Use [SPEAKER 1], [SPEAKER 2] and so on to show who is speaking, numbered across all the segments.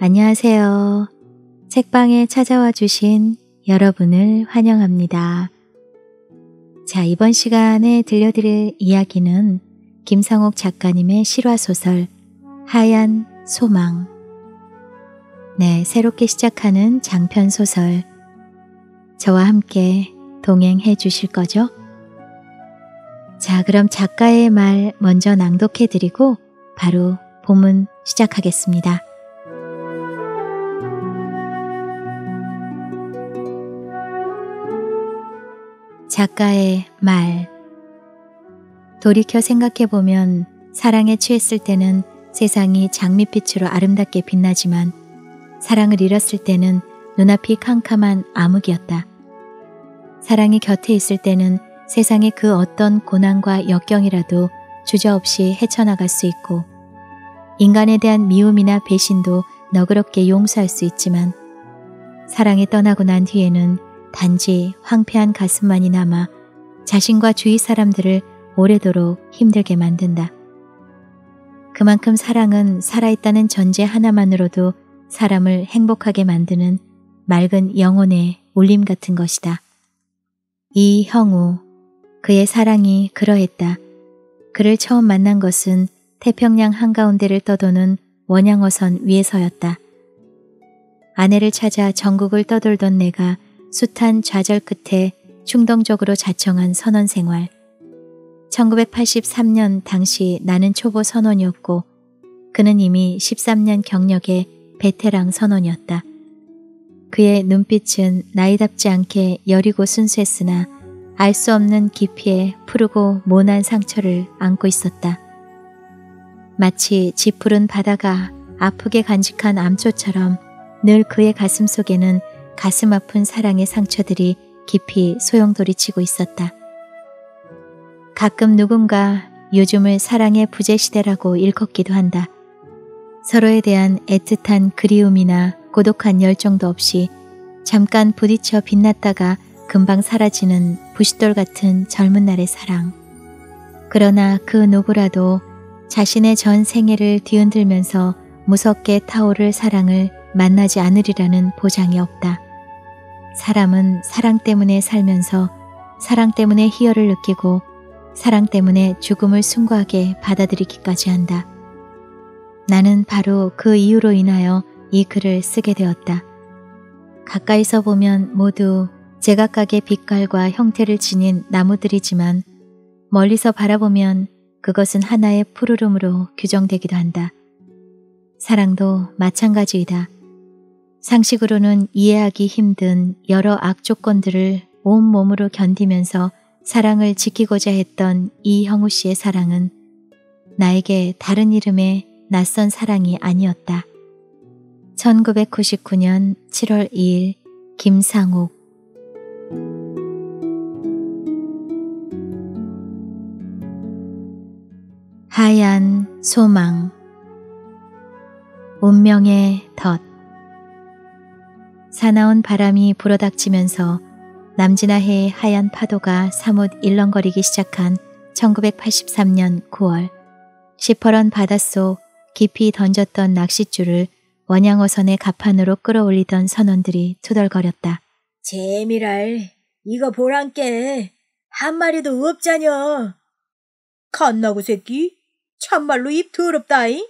[SPEAKER 1] 안녕하세요. 책방에 찾아와 주신 여러분을 환영합니다. 자, 이번 시간에 들려드릴 이야기는 김상옥 작가님의 실화소설 하얀 소망. 네, 새롭게 시작하는 장편소설. 저와 함께 동행해 주실 거죠? 자, 그럼 작가의 말 먼저 낭독해 드리고 바로 본문 시작하겠습니다. 작가의 말. 돌이켜 생각해보면 사랑에 취했을 때는 세상이 장밋빛으로 아름답게 빛나지만 사랑을 잃었을 때는 눈앞이 캄캄한 암흑이었다. 사랑이 곁에 있을 때는 세상의 그 어떤 고난과 역경이라도 주저없이 헤쳐나갈 수 있고 인간에 대한 미움이나 배신도 너그럽게 용서할 수 있지만 사랑이 떠나고 난 뒤에는 단지 황폐한 가슴만이 남아 자신과 주위 사람들을 오래도록 힘들게 만든다. 그만큼 사랑은 살아있다는 전제 하나만으로도 사람을 행복하게 만드는 맑은 영혼의 울림 같은 것이다. 이 형우, 그의 사랑이 그러했다. 그를 처음 만난 것은 태평양 한가운데를 떠도는 원양어선 위에서였다. 아내를 찾아 전국을 떠돌던 내가 숱한 좌절 끝에 충동적으로 자청한 선원 생활. 1983년 당시 나는 초보 선원이었고 그는 이미 13년 경력의 베테랑 선원이었다. 그의 눈빛은 나이답지 않게 여리고 순수했으나 알 수 없는 깊이의 푸르고 모난 상처를 안고 있었다. 마치 지푸른 바다가 아프게 간직한 암초처럼 늘 그의 가슴 속에는 가슴 아픈 사랑의 상처들이 깊이 소용돌이치고 있었다. 가끔 누군가 요즘을 사랑의 부재 시대라고 일컫기도 한다. 서로에 대한 애틋한 그리움이나 고독한 열정도 없이 잠깐 부딪혀 빛났다가 금방 사라지는 부싯돌 같은 젊은 날의 사랑. 그러나 그 누구라도 자신의 전 생애를 뒤흔들면서 무섭게 타오를 사랑을 만나지 않으리라는 보장이 없다. 사람은 사랑 때문에 살면서 사랑 때문에 희열을 느끼고 사랑 때문에 죽음을 숭고하게 받아들이기까지 한다. 나는 바로 그 이유로 인하여 이 글을 쓰게 되었다. 가까이서 보면 모두 제각각의 빛깔과 형태를 지닌 나무들이지만 멀리서 바라보면 그것은 하나의 푸르름으로 규정되기도 한다. 사랑도 마찬가지이다. 상식으로는 이해하기 힘든 여러 악조건들을 온몸으로 견디면서 사랑을 지키고자 했던 이형우 씨의 사랑은 나에게 다른 이름의 낯선 사랑이 아니었다. 1999년 7월 2일 김상옥 하얀 소망 운명의 덫 사나운 바람이 불어닥치면서 남진아해의 하얀 파도가 사뭇 일렁거리기 시작한 1983년 9월 시퍼런 바닷속 깊이 던졌던 낚싯줄을 원양어선의 갑판으로 끌어올리던 선원들이 투덜거렸다. 재미랄 이거 보란께 한 마리도 없자녀. 갓나고 새끼 참말로 입 더럽다잉.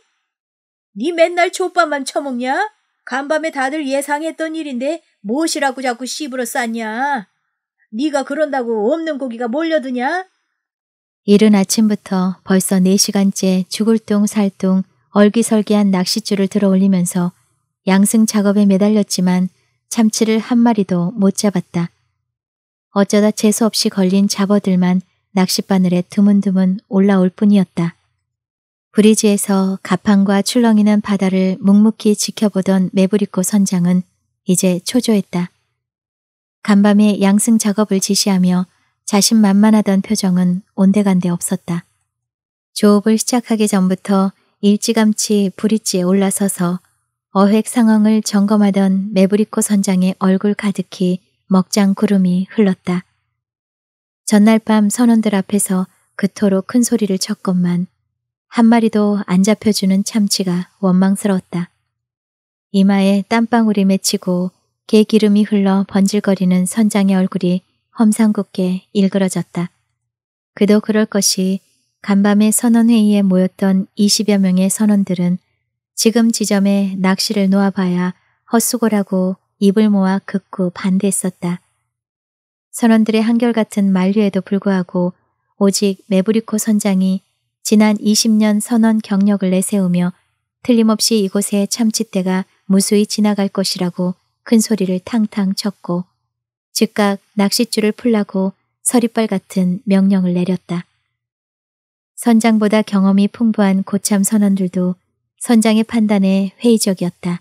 [SPEAKER 1] 네 맨날 초밥만 처먹냐? 간밤에 다들 예상했던 일인데 무엇이라고 자꾸 씹으러 쌌냐? 네가 그런다고 없는 고기가 몰려드냐? 이른 아침부터 벌써 4시간째 죽을똥 살똥 얼기설기한 낚싯줄을 들어올리면서 양승 작업에 매달렸지만 참치를 한 마리도 못 잡았다. 어쩌다 재수없이 걸린 잡어들만 낚싯바늘에 드문드문 올라올 뿐이었다. 브리지에서 가판과 출렁이는 바다를 묵묵히 지켜보던 메브리코 선장은 이제 초조했다. 간밤에 양승 작업을 지시하며 자신만만하던 표정은 온데간데 없었다. 조업을 시작하기 전부터 일찌감치 브릿지에 올라서서 어획 상황을 점검하던 메브리코 선장의 얼굴 가득히 먹장 구름이 흘렀다. 전날 밤 선원들 앞에서 그토록 큰 소리를 쳤건만 한 마리도 안 잡혀주는 참치가 원망스러웠다. 이마에 땀방울이 맺히고 개 기름이 흘러 번질거리는 선장의 얼굴이 험상궂게 일그러졌다. 그도 그럴 것이 간밤에 선원회의에 모였던 20여 명의 선원들은 지금 지점에 낚시를 놓아봐야 헛수고라고 입을 모아 극구 반대했었다. 선원들의 한결같은 만류에도 불구하고 오직 메브리코 선장이 지난 20년 선언 경력을 내세우며 틀림없이 이곳에 참치떼가 무수히 지나갈 것이라고 큰 소리를 탕탕 쳤고 즉각 낚싯줄을 풀라고 서리발 같은 명령을 내렸다. 선장보다 경험이 풍부한 고참 선원들도 선장의 판단에 회의적이었다.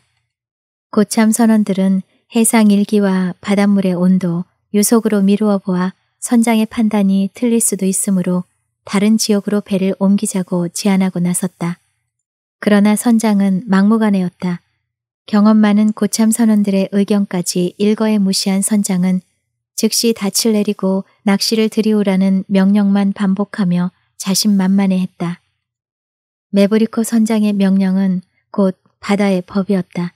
[SPEAKER 1] 고참 선원들은 해상 일기와 바닷물의 온도, 유속으로 미루어 보아 선장의 판단이 틀릴 수도 있으므로 다른 지역으로 배를 옮기자고 제안하고 나섰다. 그러나 선장은 막무가내였다. 경험 많은 고참 선원들의 의견까지 일거에 무시한 선장은 즉시 닻을 내리고 낚시를 들이오라는 명령만 반복하며 자신만만해했다. 메브리코 선장의 명령은 곧 바다의 법이었다.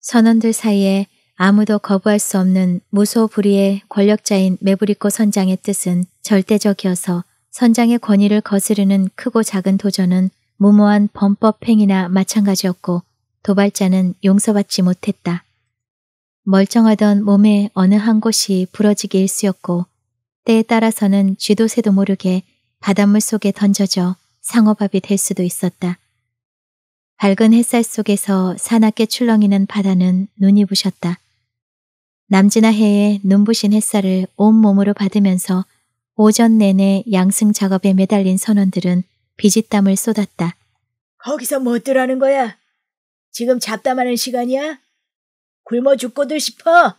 [SPEAKER 1] 선원들 사이에 아무도 거부할 수 없는 무소불위의 권력자인 메브리코 선장의 뜻은 절대적이어서 선장의 권위를 거스르는 크고 작은 도전은 무모한 범법행위나 마찬가지였고 도발자는 용서받지 못했다. 멀쩡하던 몸의 어느 한 곳이 부러지기 일쑤였고 때에 따라서는 쥐도새도 모르게 바닷물 속에 던져져 상어밥이 될 수도 있었다. 밝은 햇살 속에서 사납게 출렁이는 바다는 눈이 부셨다. 남지나 해의 눈부신 햇살을 온몸으로 받으면서 오전 내내 양승 작업에 매달린 선원들은 비지땀을 쏟았다. 거기서 뭐들하는 거야? 지금 잡담하는 시간이야? 굶어 죽고들 싶어?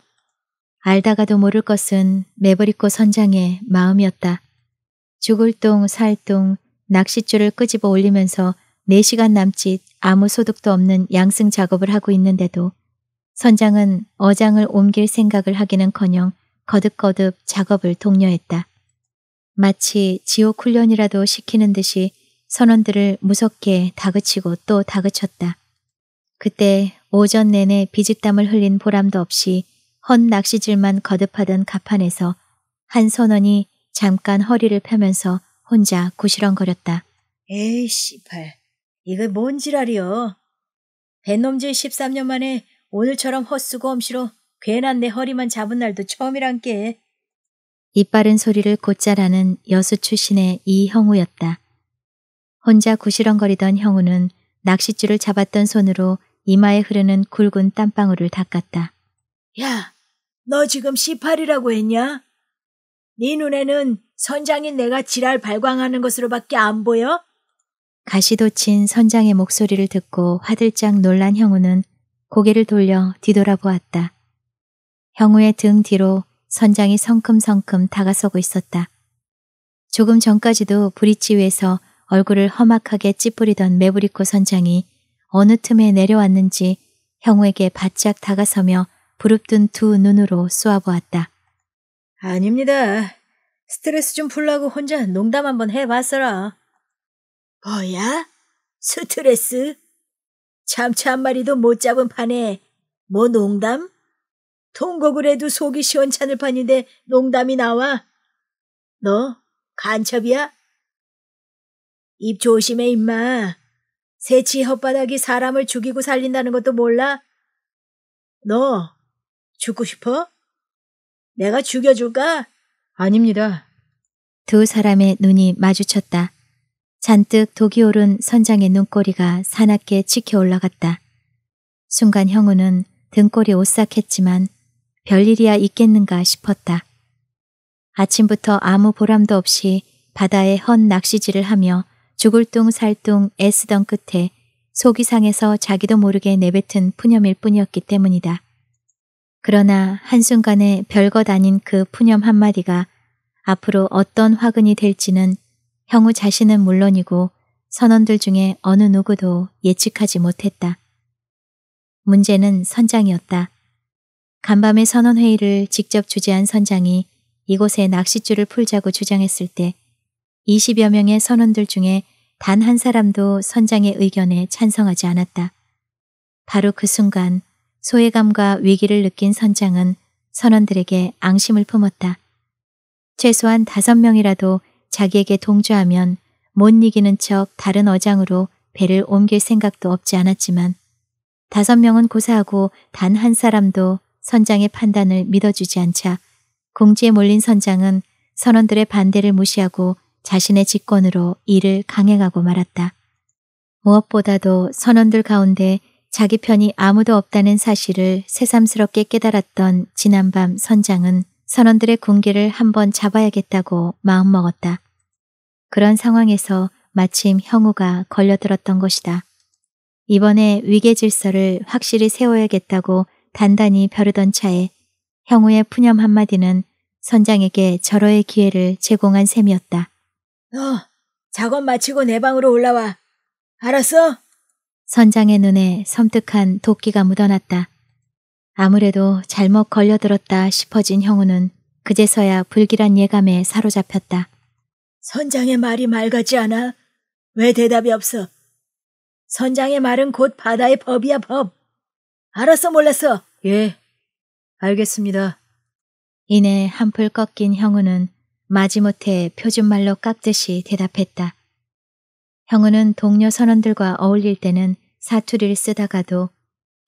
[SPEAKER 1] 알다가도 모를 것은 매버리코 선장의 마음이었다. 죽을 똥, 살 똥, 낚싯줄을 끄집어 올리면서 4시간 남짓 아무 소득도 없는 양승 작업을 하고 있는데도 선장은 어장을 옮길 생각을 하기는커녕 거듭거듭 작업을 독려했다. 마치 지옥 훈련이라도 시키는 듯이 선원들을 무섭게 다그치고 또 다그쳤다. 그때 오전 내내 비집땀을 흘린 보람도 없이 헛 낚시질만 거듭하던 갑판에서한 선원이 잠깐 허리를 펴면서 혼자 구시렁거렸다. 에이 씨발 이거 뭔 지랄이여. 배놈질 13년 만에 오늘처럼 헛수고 엄시로 괜한 내 허리만 잡은 날도 처음이란 게. 이빠른 소리를 곧잘하는 여수 출신의 이형우였다. 혼자 구시렁거리던 형우는 낚싯줄을 잡았던 손으로 이마에 흐르는 굵은 땀방울을 닦았다. 야, 너 지금 18이라고 했냐? 네 눈에는 선장인 내가 지랄 발광하는 것으로밖에 안 보여? 가시도친 선장의 목소리를 듣고 화들짝 놀란 형우는 고개를 돌려 뒤돌아보았다. 형우의 등 뒤로 선장이 성큼성큼 다가서고 있었다. 조금 전까지도 브릿지 위에서 얼굴을 험악하게 찌푸리던 메브리코 선장이 어느 틈에 내려왔는지 형우에게 바짝 다가서며 부릅뜬 두 눈으로 쏘아보았다. 아닙니다. 스트레스 좀 풀라고 혼자 농담 한번 해봤어라. 뭐야? 스트레스? 참치 한 마리도 못 잡은 판에 뭐 농담? 통곡을 해도 속이 시원찮을 판인데 농담이 나와. 너 간첩이야? 입 조심해 임마. 새치 혓바닥이 사람을 죽이고 살린다는 것도 몰라? 너 죽고 싶어? 내가 죽여줄까? 아닙니다. 두 사람의 눈이 마주쳤다. 잔뜩 독이 오른 선장의 눈꼬리가 사납게 치켜 올라갔다. 순간 형우는 등골이 오싹했지만 별일이야 있겠는가 싶었다. 아침부터 아무 보람도 없이 바다에 헌 낚시질을 하며 죽을 뚱살뚱 애쓰던 끝에 속이 상해서 자기도 모르게 내뱉은 푸념일 뿐이었기 때문이다. 그러나 한순간에 별것 아닌 그 푸념 한마디가 앞으로 어떤 화근이 될지는 형우 자신은 물론이고 선원들 중에 어느 누구도 예측하지 못했다. 문제는 선장이었다. 간밤에 선언회의를 직접 주재한 선장이 이곳에 낚싯줄을 풀자고 주장했을 때 20여 명의 선원들 중에 단 한 사람도 선장의 의견에 찬성하지 않았다. 바로 그 순간 소외감과 위기를 느낀 선장은 선원들에게 앙심을 품었다. 최소한 다섯 명이라도 자기에게 동조하면 못 이기는 척 다른 어장으로 배를 옮길 생각도 없지 않았지만 다섯 명은 고사하고 단 한 사람도 선장의 판단을 믿어주지 않자 공지에 몰린 선장은 선원들의 반대를 무시하고 자신의 직권으로 일을 강행하고 말았다. 무엇보다도 선원들 가운데 자기 편이 아무도 없다는 사실을 새삼스럽게 깨달았던 지난밤 선장은 선원들의 군기를 한번 잡아야겠다고 마음먹었다. 그런 상황에서 마침 형우가 걸려들었던 것이다. 이번에 위계 질서를 확실히 세워야겠다고 단단히 벼르던 차에 형우의 푸념 한마디는 선장에게 절호의 기회를 제공한 셈이었다. 너 어, 작업 마치고 내 방으로 올라와. 알았어? 선장의 눈에 섬뜩한 도끼가 묻어났다. 아무래도 잘못 걸려들었다 싶어진 형우는 그제서야 불길한 예감에 사로잡혔다. 선장의 말이 맑아지 않아? 왜 대답이 없어? 선장의 말은 곧 바다의 법이야 법. 알았어몰랐어 예, 알겠습니다. 이내 한풀 꺾인 형우는 마지못해 표준말로 깍듯이 대답했다. 형우는 동료 선원들과 어울릴 때는 사투리를 쓰다가도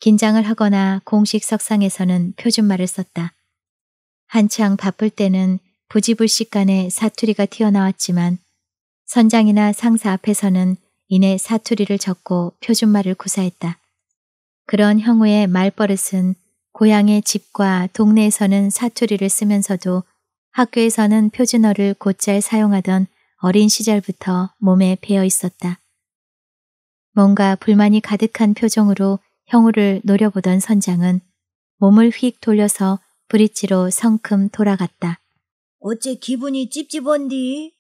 [SPEAKER 1] 긴장을 하거나 공식 석상에서는 표준말을 썼다. 한창 바쁠 때는 부지불식간에 사투리가 튀어나왔지만 선장이나 상사 앞에서는 이내 사투리를 적고 표준말을 구사했다. 그런 형우의 말버릇은 고향의 집과 동네에서는 사투리를 쓰면서도 학교에서는 표준어를 곧잘 사용하던 어린 시절부터 몸에 배어 있었다. 뭔가 불만이 가득한 표정으로 형우를 노려보던 선장은 몸을 휙 돌려서 브릿지로 성큼 돌아갔다. 어째 기분이 찝찝한디?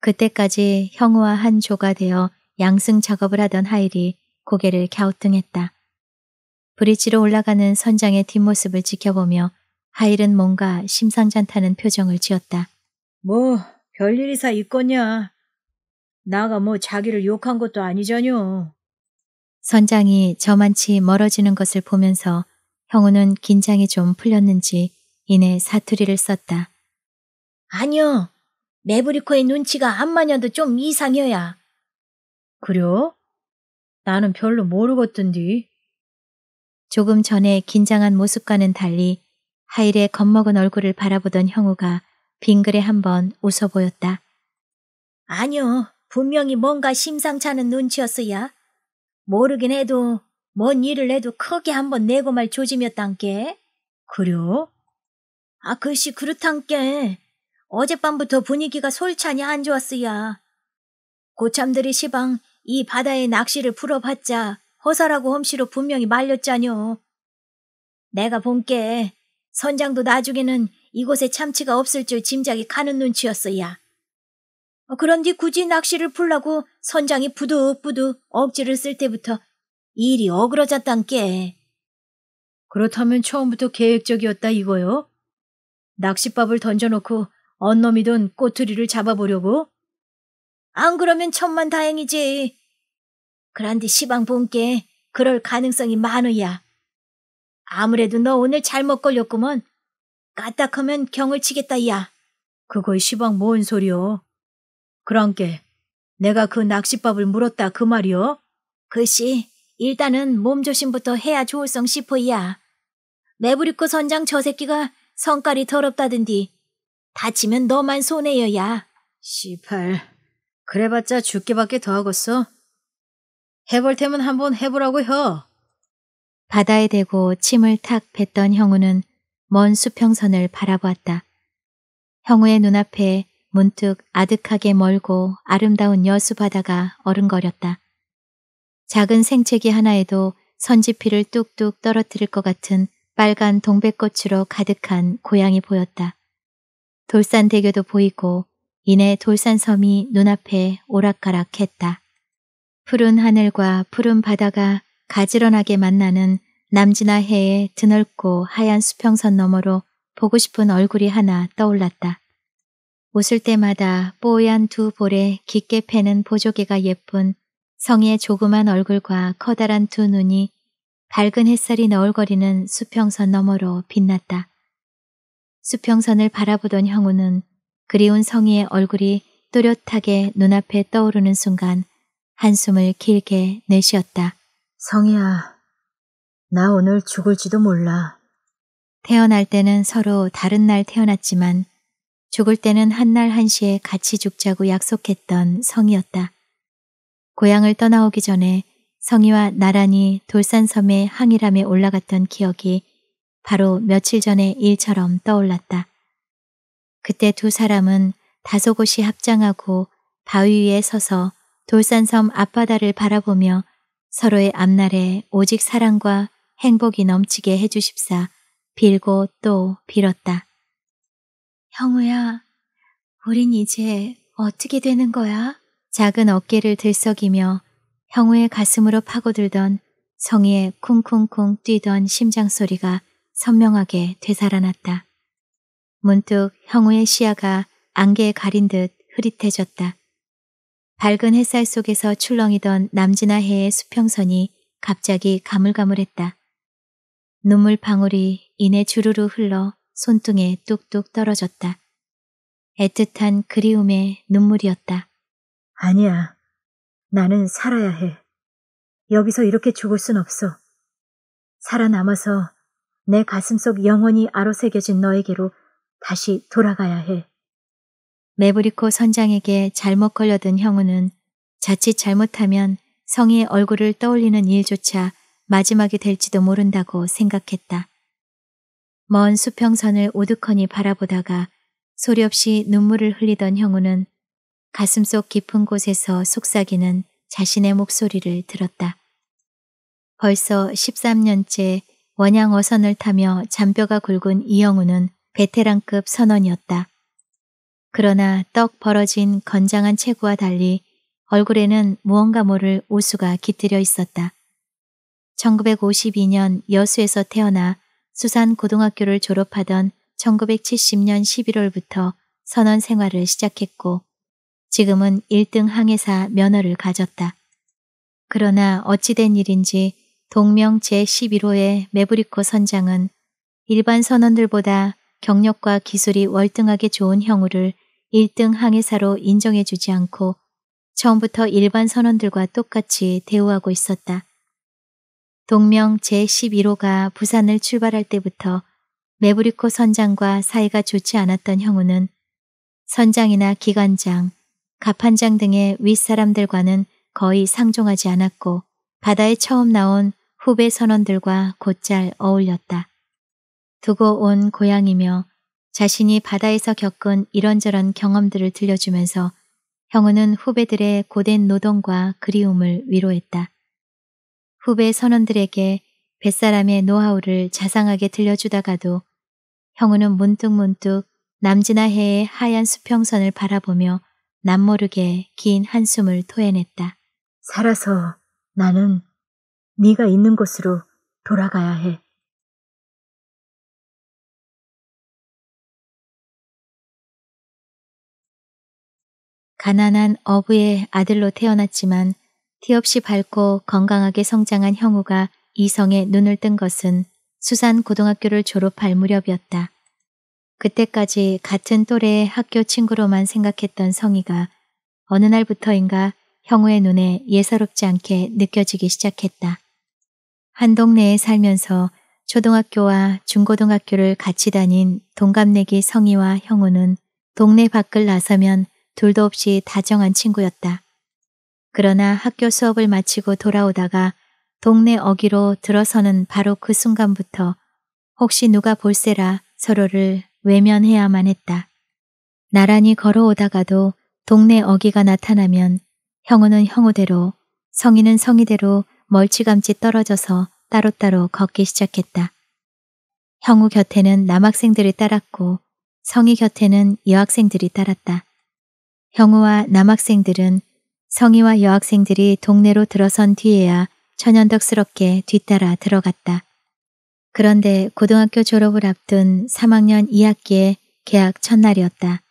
[SPEAKER 1] 그때까지 형우와 한조가 되어 양승 작업을 하던 하일이 고개를 갸우뚱했다. 브릿지로 올라가는 선장의 뒷모습을 지켜보며 하일은 뭔가 심상찮다는 표정을 지었다. 뭐 별일이사 있거냐. 나가 뭐 자기를 욕한 것도 아니잖여. 선장이 저만치 멀어지는 것을 보면서 형우는 긴장이 좀 풀렸는지 이내 사투리를 썼다. 아니요. 메브리코의 눈치가 안마녀도 좀 이상여야. 그려? 나는 별로 모르겠던디. 조금 전에 긴장한 모습과는 달리 하일의 겁먹은 얼굴을 바라보던 형우가 빙글에 한번 웃어 보였다. 아니요. 분명히 뭔가 심상찮은 눈치였어야. 모르긴 해도 뭔 일을 해도 크게 한번 내고 말 조짐이었단께. 그려? 아, 글씨 그렇단께. 어젯밤부터 분위기가 솔찬히 안 좋았어야. 고참들이 시방 이 바다에 낚시를 풀어봤자 허사라고 험시로 분명히 말렸잖여. 내가 본게 선장도 나중에는 이곳에 참치가 없을 줄 짐작이 가는 눈치였어야. 어, 그런데 굳이 낚시를 풀라고 선장이 부득부득 억지를 쓸 때부터 일이 어그러졌단 게. 그렇다면 처음부터 계획적이었다 이거요? 낚싯밥을 던져놓고 언놈이던 꼬투리를 잡아보려고? 안 그러면 천만 다행이지. 그런데 시방 본께 그럴 가능성이 많으야. 아무래도 너 오늘 잘못 걸렸구먼. 까딱하면 경을 치겠다, 야. 그거 시방 뭔 소리요? 그런께 내가 그 낚싯밥을 물었다 그 말이요? 글씨, 일단은 몸조심부터 해야 좋을성 싶어이야. 매부리코 선장 저 새끼가 성깔이 더럽다든디. 다치면 너만 손해여야. 시팔, 그래봤자 죽기밖에 더하겠어. 해볼 테면 한번 해보라고 혀. 바다에 대고 침을 탁 뱉던 형우는 먼 수평선을 바라보았다. 형우의 눈앞에 문득 아득하게 멀고 아름다운 여수바다가 어른거렸다. 작은 생채기 하나에도 선지피를 뚝뚝 떨어뜨릴 것 같은 빨간 동백꽃으로 가득한 고향이 보였다. 돌산대교도 보이고 이내 돌산섬이 눈앞에 오락가락했다. 푸른 하늘과 푸른 바다가 가지런하게 만나는 남진아 해의 드넓고 하얀 수평선 너머로 보고 싶은 얼굴이 하나 떠올랐다. 웃을 때마다 뽀얀 두 볼에 깊게 패는 보조개가 예쁜 성의 조그만 얼굴과 커다란 두 눈이 밝은 햇살이 너울거리는 수평선 너머로 빛났다. 수평선을 바라보던 형우는 그리운 성희의 얼굴이 또렷하게 눈앞에 떠오르는 순간 한숨을 길게 내쉬었다. 성희야, 나 오늘 죽을지도 몰라. 태어날 때는 서로 다른 날 태어났지만 죽을 때는 한 날 한시에 같이 죽자고 약속했던 성희였다 고향을 떠나오기 전에 성희와 나란히 돌산섬의 항일함에 올라갔던 기억이 바로 며칠 전에 일처럼 떠올랐다. 그때 두 사람은 다소곳이 합장하고 바위 위에 서서 돌산섬 앞바다를 바라보며 서로의 앞날에 오직 사랑과 행복이 넘치게 해주십사 빌고 또 빌었다. 형우야, 우린 이제 어떻게 되는 거야? 작은 어깨를 들썩이며 형우의 가슴으로 파고들던 성의에 쿵쿵쿵 뛰던 심장 소리가 선명하게 되살아났다. 문득 형우의 시야가 안개에 가린 듯 흐릿해졌다. 밝은 햇살 속에서 출렁이던 남진아 해의 수평선이 갑자기 가물가물했다. 눈물 방울이 이내 주르르 흘러 손등에 뚝뚝 떨어졌다. 애틋한 그리움의 눈물이었다. 아니야. 나는 살아야 해. 여기서 이렇게 죽을 순 없어. 살아남아서 내 가슴속 영원히 아로새겨진 너에게로 다시 돌아가야 해. 메브리코 선장에게 잘못 걸려든 형우는 자칫 잘못하면 성의 얼굴을 떠올리는 일조차 마지막이 될지도 모른다고 생각했다. 먼 수평선을 오두커니 바라보다가 소리 없이 눈물을 흘리던 형우는 가슴속 깊은 곳에서 속삭이는 자신의 목소리를 들었다. 벌써 13년째 원양 어선을 타며 잔뼈가 굵은 이영우는 베테랑급 선원이었다. 그러나 떡 벌어진 건장한 체구와 달리 얼굴에는 무언가 모를 오수가 깃들여 있었다. 1952년 여수에서 태어나 수산 고등학교를 졸업하던 1970년 11월부터 선원 생활을 시작했고 지금은 1등 항해사 면허를 가졌다. 그러나 어찌된 일인지 동명 제11호의 메브리코 선장은 일반 선원들보다 경력과 기술이 월등하게 좋은 형우를 1등 항해사로 인정해주지 않고 처음부터 일반 선원들과 똑같이 대우하고 있었다. 동명 제11호가 부산을 출발할 때부터 메브리코 선장과 사이가 좋지 않았던 형우는 선장이나 기관장, 갑판장 등의 윗사람들과는 거의 상종하지 않았고 바다에 처음 나온 후배 선원들과 곧잘 어울렸다. 두고 온 고향이며 자신이 바다에서 겪은 이런저런 경험들을 들려주면서 형우는 후배들의 고된 노동과 그리움을 위로했다. 후배 선원들에게 뱃사람의 노하우를 자상하게 들려주다가도 형우는 문득문득 남진아 해의 하얀 수평선을 바라보며 남모르게 긴 한숨을 토해냈다. 살아서 나는 네가 있는 곳으로 돌아가야 해. 가난한 어부의 아들로 태어났지만 티없이 밝고 건강하게 성장한 형우가 이성의 눈을 뜬 것은 수산 고등학교를 졸업할 무렵이었다. 그때까지 같은 또래의 학교 친구로만 생각했던 성희가 어느 날부터인가 형우의 눈에 예사롭지 않게 느껴지기 시작했다. 한 동네에 살면서 초등학교와 중고등학교를 같이 다닌 동갑내기 성희와 형우는 동네 밖을 나서면 둘도 없이 다정한 친구였다. 그러나 학교 수업을 마치고 돌아오다가 동네 어귀로 들어서는 바로 그 순간부터 혹시 누가 볼세라 서로를 외면해야만 했다. 나란히 걸어오다가도 동네 어귀가 나타나면 형우는 형우대로 성희는성희대로 멀찌감치 떨어져서 따로따로 걷기 시작했다. 형우 곁에는 남학생들이 따랐고 성희 곁에는 여학생들이 따랐다. 형우와 남학생들은 성희와 여학생들이 동네로 들어선 뒤에야 천연덕스럽게 뒤따라 들어갔다. 그런데 고등학교 졸업을 앞둔 3학년 2학기에 개학 첫날이었다.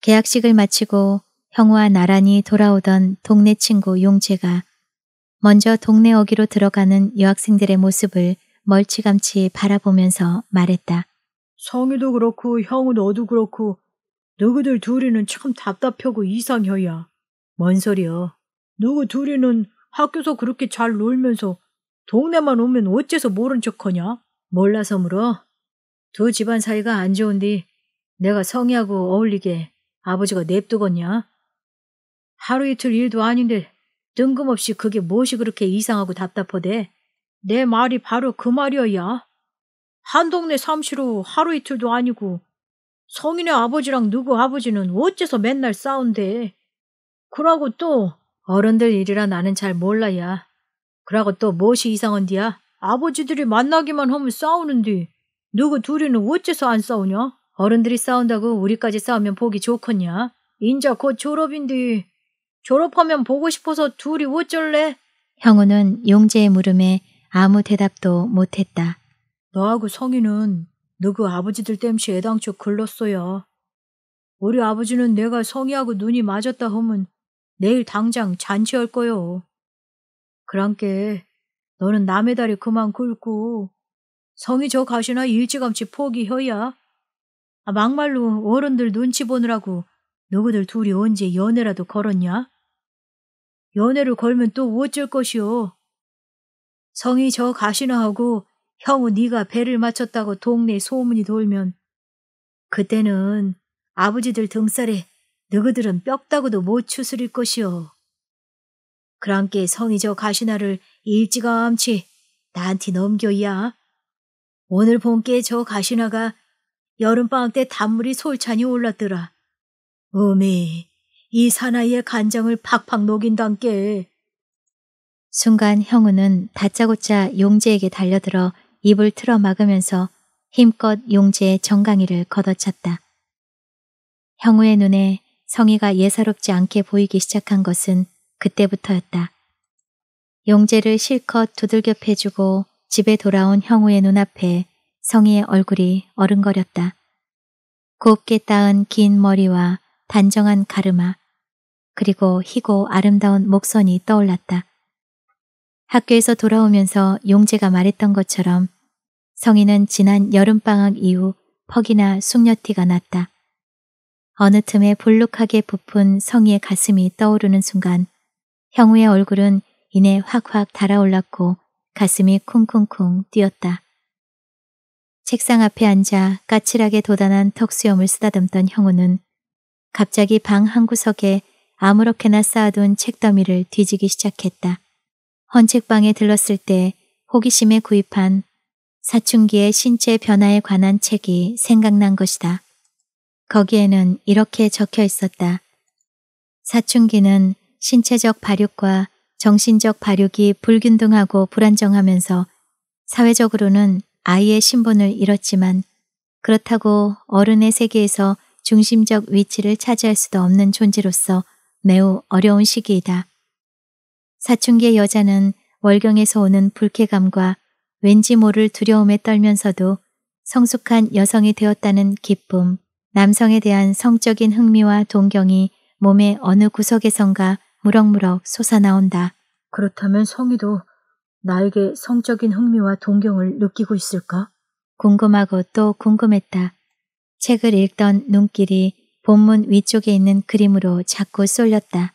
[SPEAKER 1] 개학식을 마치고 형우와 나란히 돌아오던 동네 친구 용재가 먼저 동네 어귀로 들어가는 여학생들의 모습을 멀찌감치 바라보면서 말했다. 성희도 그렇고 형우 너도 그렇고 너희들 둘이는 참 답답하고 이상혀야. 뭔 소리여. 너희 둘이는 학교서 그렇게 잘 놀면서 동네만 오면 어째서 모른 척하냐? 몰라서 물어. 두 집안 사이가 안 좋은데 내가 성의하고 어울리게 아버지가 냅두겄냐 하루 이틀 일도 아닌데 뜬금없이 그게 무엇이 그렇게 이상하고 답답하대? 내 말이 바로 그 말이어야. 한 동네 삼시로 하루 이틀도 아니고 성인의 아버지랑 누구 아버지는 어째서 맨날 싸운대. 그러고 또 어른들 일이라 나는 잘 몰라야. 그러고 또 무엇이 이상한디야? 아버지들이 만나기만 하면 싸우는디. 누구 둘이는 어째서 안 싸우냐? 어른들이 싸운다고 우리까지 싸우면 보기 좋겠냐? 인자 곧 졸업인디. 졸업하면 보고 싶어서 둘이 어쩔래? 형우는 용재의 물음에 아무 대답도 못했다. 너하고 성인은 너그 아버지들 땜시 애당초 글렀어요. 우리 아버지는 내가 성의하고 눈이 맞았다 하면 내일 당장 잔치할 거요. 그랑께 너는 남의 다리 그만 긁고 성이 저 가시나 일찌감치 포기혀야. 아, 막말로 어른들 눈치 보느라고 너희들 둘이 언제 연애라도 걸었냐? 연애를 걸면 또 어쩔 것이오. 성이 저 가시나 하고 형우 네가 배를 맞췄다고 동네 소문이 돌면 그때는 아버지들 등살에 너희들은 뼈다고도 못 추스릴 것이오. 그랑께 성이 저 가시나를 일찌감치 나한테 넘겨야. 오늘 본께 저 가시나가 여름방학 때 단물이 솔찬히 올랐더라. 어미, 이 사나이의 간장을 팍팍 녹인단께. 순간 형우는 다짜고짜 용재에게 달려들어 입을 틀어 막으면서 힘껏 용재의 정강이를 걷어찼다. 형우의 눈에 성희가 예사롭지 않게 보이기 시작한 것은 그때부터였다. 용재를 실컷 두들겨 패주고 집에 돌아온 형우의 눈앞에 성희의 얼굴이 어른거렸다. 곱게 따은 긴 머리와 단정한 가르마, 그리고 희고 아름다운 목선이 떠올랐다. 학교에서 돌아오면서 용재가 말했던 것처럼 성희는 지난 여름방학 이후 퍽이나 숙녀티가 났다. 어느 틈에 볼록하게 부푼 성희의 가슴이 떠오르는 순간 형우의 얼굴은 이내 확확 달아올랐고 가슴이 쿵쿵쿵 뛰었다. 책상 앞에 앉아 까칠하게 도단한 턱수염을 쓰다듬던 형우는 갑자기 방 한구석에 아무렇게나 쌓아둔 책더미를 뒤지기 시작했다. 헌책방에 들렀을 때 호기심에 구입한 사춘기의 신체 변화에 관한 책이 생각난 것이다. 거기에는 이렇게 적혀 있었다. 사춘기는 신체적 발육과 정신적 발육이 불균등하고 불안정하면서 사회적으로는 아이의 신분을 잃었지만 그렇다고 어른의 세계에서 중심적 위치를 차지할 수도 없는 존재로서 매우 어려운 시기이다. 사춘기의 여자는 월경에서 오는 불쾌감과 왠지 모를 두려움에 떨면서도 성숙한 여성이 되었다는 기쁨, 남성에 대한 성적인 흥미와 동경이 몸의 어느 구석에선가 무럭무럭 솟아나온다. 그렇다면 성희도 나에게 성적인 흥미와 동경을 느끼고 있을까? 궁금하고 또 궁금했다. 책을 읽던 눈길이 본문 위쪽에 있는 그림으로 자꾸 쏠렸다.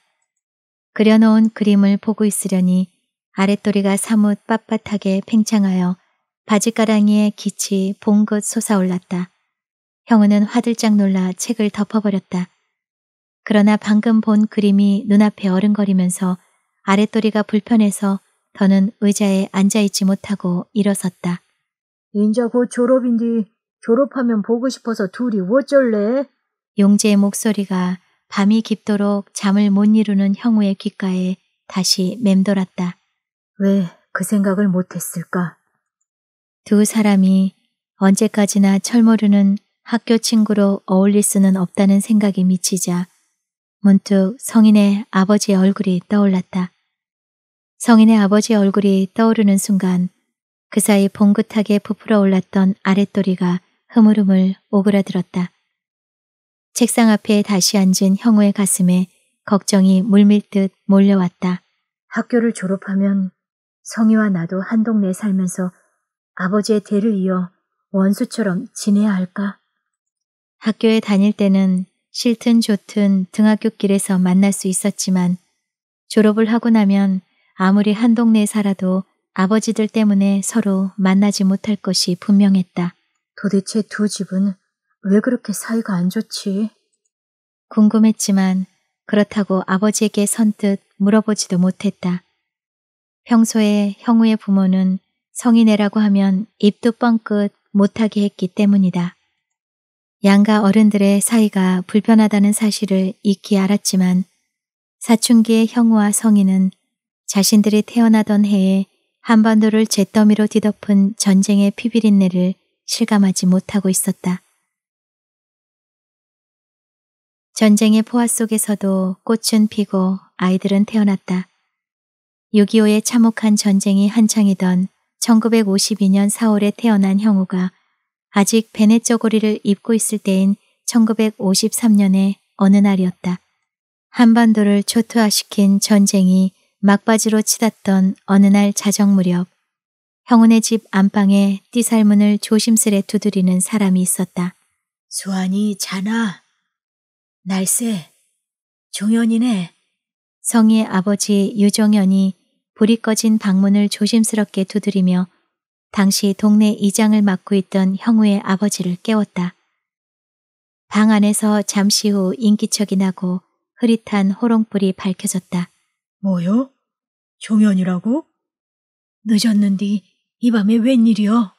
[SPEAKER 1] 그려놓은 그림을 보고 있으려니 아랫도리가 사뭇 빳빳하게 팽창하여 바지가랑이에 깃치 봉긋 솟아올랐다. 형우는 화들짝 놀라 책을 덮어버렸다. 그러나 방금 본 그림이 눈앞에 어른거리면서 아랫도리가 불편해서 더는 의자에 앉아있지 못하고 일어섰다. 인자 곧 졸업인디 졸업하면 보고 싶어서 둘이 어쩔래? 용재의 목소리가 밤이 깊도록 잠을 못 이루는 형우의 귓가에 다시 맴돌았다. 왜 그 생각을 못했을까? 두 사람이 언제까지나 철모르는 학교 친구로 어울릴 수는 없다는 생각이 미치자 문득 성인의 아버지의 얼굴이 떠올랐다. 성인의 아버지 의 얼굴이 떠오르는 순간 그 사이 봉긋하게 부풀어 올랐던 아랫도리가 흐물흐물 오그라들었다. 책상 앞에 다시 앉은 형우의 가슴에 걱정이 물밀듯 몰려왔다. 학교를 졸업하면 성희와 나도 한 동네에 살면서 아버지의 대를 이어 원수처럼 지내야 할까? 학교에 다닐 때는 싫든 좋든 등학교 길에서 만날 수 있었지만 졸업을 하고 나면 아무리 한 동네에 살아도 아버지들 때문에 서로 만나지 못할 것이 분명했다. 도대체 두 집은 왜 그렇게 사이가 안 좋지? 궁금했지만 그렇다고 아버지에게 선뜻 물어보지도 못했다. 평소에 형우의 부모는 성인애라고 하면 입도 뻥끗 못하게 했기 때문이다. 양가 어른들의 사이가 불편하다는 사실을 익히 알았지만 사춘기의 형우와 성인은 자신들이 태어나던 해에 한반도를 잿더미로 뒤덮은 전쟁의 피비린내를 실감하지 못하고 있었다. 전쟁의 포화 속에서도 꽃은 피고 아이들은 태어났다. 6.25의 참혹한 전쟁이 한창이던 1952년 4월에 태어난 형우가 아직 베네 쪼고리를 입고 있을 때인 1953년의 어느 날이었다. 한반도를 초토화시킨 전쟁이 막바지로 치닫던 어느 날 자정 무렵 형우네집 안방에 띠살문을 조심스레 두드리는 사람이 있었다. 수환이 자나? 날쌔, 종현이네. 성희의 아버지 유종현이 불이 꺼진 방문을 조심스럽게 두드리며 당시 동네 이장을 맡고 있던 형우의 아버지를 깨웠다. 방 안에서 잠시 후 인기척이 나고 흐릿한 호롱불이 밝혀졌다. 뭐요? 종현이라고? 늦었는디 이 밤에 웬일이여?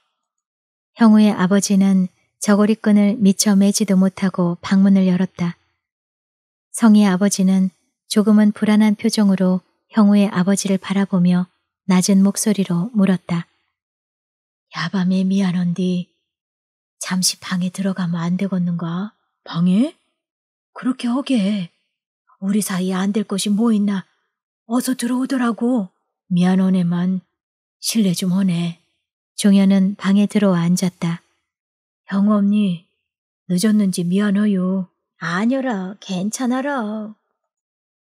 [SPEAKER 1] 형우의 아버지는 저고리끈을 미처 매지도 못하고 방문을 열었다. 성의 아버지는 조금은 불안한 표정으로 형우의 아버지를 바라보며 낮은 목소리로 물었다. 야밤에 미안한디 잠시 방에 들어가면 안 되겠는가? 방에? 그렇게 하게. 우리 사이에 안될 것이 뭐 있나. 어서 들어오더라고. 미안하네만 실례 좀 하네. 종현은 방에 들어와 앉았다. 형언니 늦었는지 미안해요. 아니라 괜찮아라.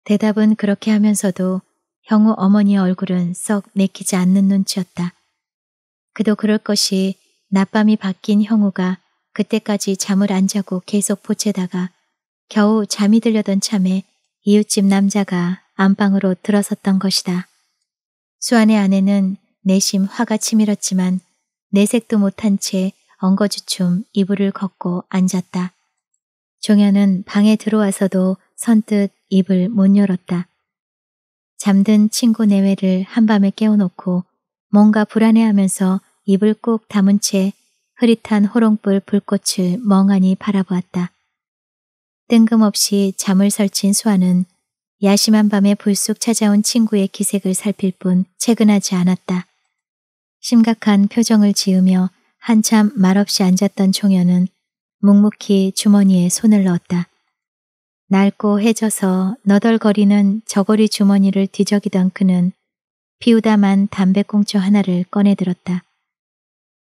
[SPEAKER 1] 대답은 그렇게 하면서도 형우 어머니의 얼굴은 썩 내키지 않는 눈치였다. 그도 그럴 것이 낮밤이 바뀐 형우가 그때까지 잠을 안 자고 계속 보채다가 겨우 잠이 들려던 참에 이웃집 남자가 안방으로 들어섰던 것이다. 수안의 아내는 내심 화가 치밀었지만 내색도 못한 채 엉거주춤 이불을 걷고 앉았다. 종현은 방에 들어와서도 선뜻 입을 못 열었다. 잠든 친구 내외를 한밤에 깨워놓고 뭔가 불안해하면서 입을 꾹 담은 채 흐릿한 호롱불 불꽃을 멍하니 바라보았다. 뜬금없이 잠을 설친 수아는 야심한 밤에 불쑥 찾아온 친구의 기색을 살필 뿐 채근하지 않았다. 심각한 표정을 지으며 한참 말없이 앉았던 종현은 묵묵히 주머니에 손을 넣었다. 낡고 해져서 너덜거리는 저고리 주머니를 뒤적이던 그는 비우다만 담배꽁초 하나를 꺼내들었다.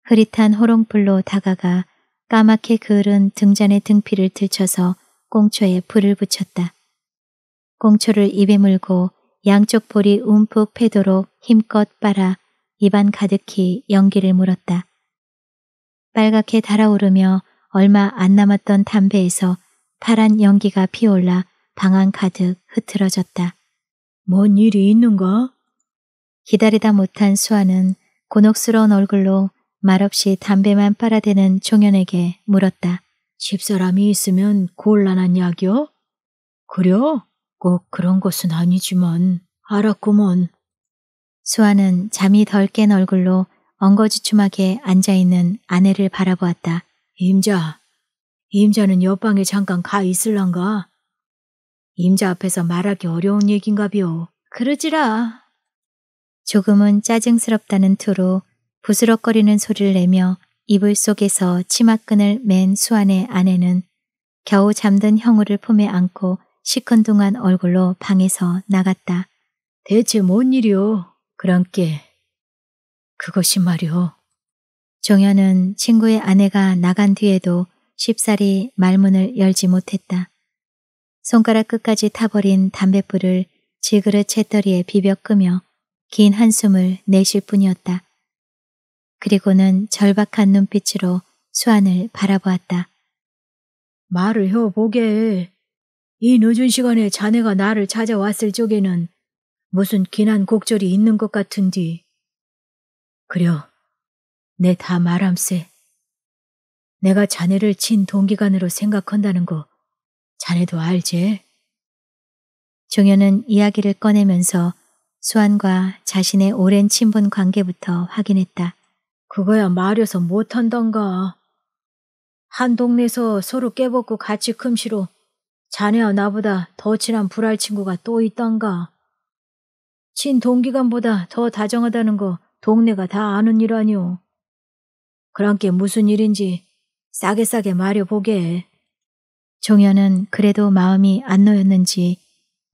[SPEAKER 1] 흐릿한 호롱불로 다가가 까맣게 그을은 등잔의 등피를 들쳐서 꽁초에 불을 붙였다. 꽁초를 입에 물고 양쪽 볼이 움푹 패도록 힘껏 빨아 입안 가득히 연기를 물었다. 빨갛게 달아오르며 얼마 안 남았던 담배에서 파란 연기가 피올라 어 방안 가득 흐트러졌다. 뭔 일이 있는가? 기다리다 못한 수아는 곤혹스러운 얼굴로 말없이 담배만 빨아대는 종현에게 물었다. 집사람이 있으면 곤란한 약이요? 그려? 꼭 그런 것은 아니지만 알았구먼. 수아는 잠이 덜 깬 얼굴로 엉거주춤하게 앉아있는 아내를 바라보았다. 임자, 임자는 옆방에 잠깐 가 있을란가? 임자 앞에서 말하기 어려운 얘긴가비요. 그러지라. 조금은 짜증스럽다는 투로 부스럭거리는 소리를 내며 이불 속에서 치마끈을 맨 수안의 아내는 겨우 잠든 형우를 품에 안고 시큰둥한 얼굴로 방에서 나갔다. 대체 뭔 일이오? 그랑께. 그것이 말이오. 종현은 친구의 아내가 나간 뒤에도 쉽사리 말문을 열지 못했다. 손가락 끝까지 타버린 담뱃불을 지그릇 채떨이에 비벼 끄며 긴 한숨을 내쉴 뿐이었다. 그리고는 절박한 눈빛으로 수안을 바라보았다. 말을 해보게. 이 늦은 시간에 자네가 나를 찾아왔을 적에는 무슨 기난 곡절이 있는 것 같은디. 그려, 내다 말함세. 내가 자네를 친 동기간으로 생각한다는 거 자네도 알지? 종현은 이야기를 꺼내면서 수환과 자신의 오랜 친분 관계부터 확인했다. 그거야 말여서 못한던가. 한동네서 서로 깨벗고 같이 큼시로 자네와 나보다 더 친한 불알 친구가 또 있던가. 친 동기간보다 더 다정하다는 거 동네가 다 아는 일 아니오. 그런 게 무슨 일인지 싸게 싸게 말해보게 종현은 그래도 마음이 안 놓였는지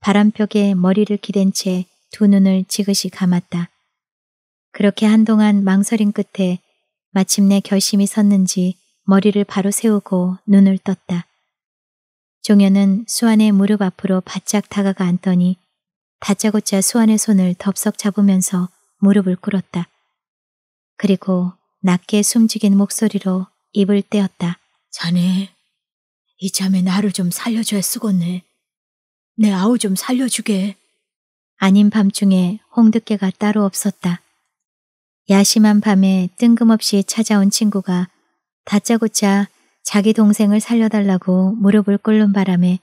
[SPEAKER 1] 바람벽에 머리를 기댄 채 두 눈을 지그시 감았다. 그렇게 한동안 망설인 끝에 마침내 결심이 섰는지 머리를 바로 세우고 눈을 떴다. 종현은 수완의 무릎 앞으로 바짝 다가가 앉더니 다짜고짜 수완의 손을 덥석 잡으면서 무릎을 꿇었다. 그리고 낮게 숨죽인 목소리로 입을 떼었다. 자네, 이참에 나를 좀 살려줘야 쓰겄네. 내 아우 좀 살려주게. 아닌 밤중에 홍두깨가 따로 없었다. 야심한 밤에 뜬금없이 찾아온 친구가 다짜고짜 자기 동생을 살려달라고 무릎을 꿇는 바람에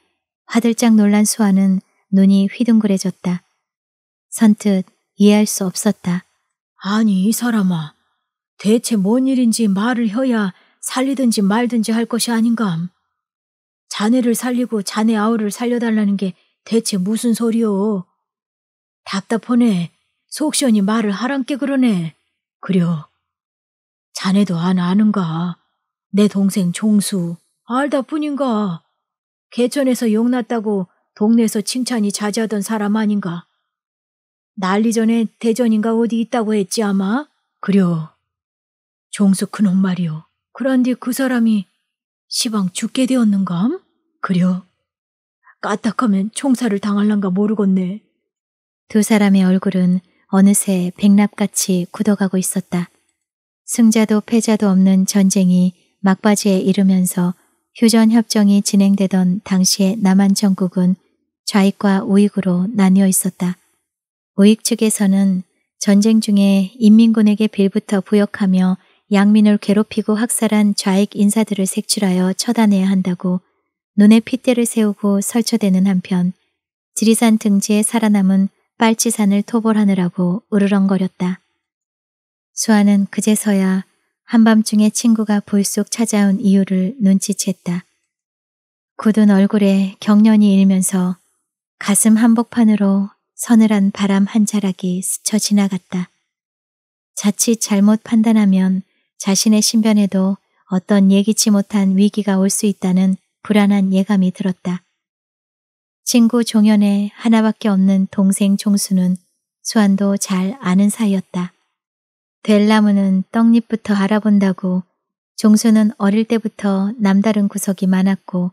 [SPEAKER 1] 화들짝 놀란 수아는 눈이 휘둥그레졌다. 선뜻 이해할 수 없었다. 아니 이 사람아 대체 뭔 일인지 말을 해야 살리든지 말든지 할 것이 아닌가 자네를 살리고 자네 아우를 살려달라는 게 대체 무슨 소리요? 답답하네. 속시원히 말을 하란께 그러네. 그려. 자네도 안 아는가? 내 동생 종수 알다 뿐인가? 개천에서 욕났다고 동네에서 칭찬이 자제하던 사람 아닌가? 난리 전에 대전인가 어디 있다고 했지 아마? 그려. 종숙그놈 말이오. 그런데 그 사람이 시방 죽게 되었는감? 그려. 까딱하면 총살을 당할란가 모르겠네. 두 사람의 얼굴은 어느새 백납같이 굳어가고 있었다. 승자도 패자도 없는 전쟁이 막바지에 이르면서 휴전협정이 진행되던 당시의 남한정국은 좌익과 우익으로 나뉘어 있었다. 우익 측에서는 전쟁 중에 인민군에게 빌부터 부역하며 양민을 괴롭히고 학살한 좌익 인사들을 색출하여 처단해야 한다고 눈에 핏대를 세우고 설쳐대는 한편 지리산 등지에 살아남은 빨치산을 토벌하느라고 으르렁거렸다. 수아는 그제서야 한밤중에 친구가 불쑥 찾아온 이유를 눈치챘다. 굳은 얼굴에 경련이 일면서 가슴 한복판으로 서늘한 바람 한 자락이 스쳐 지나갔다. 자칫 잘못 판단하면 자신의 신변에도 어떤 예기치 못한 위기가 올 수 있다는 불안한 예감이 들었다. 친구 종현의 하나밖에 없는 동생 종수는 수환도 잘 아는 사이였다. 델나무는 떡잎부터 알아본다고 종수는 어릴 때부터 남다른 구석이 많았고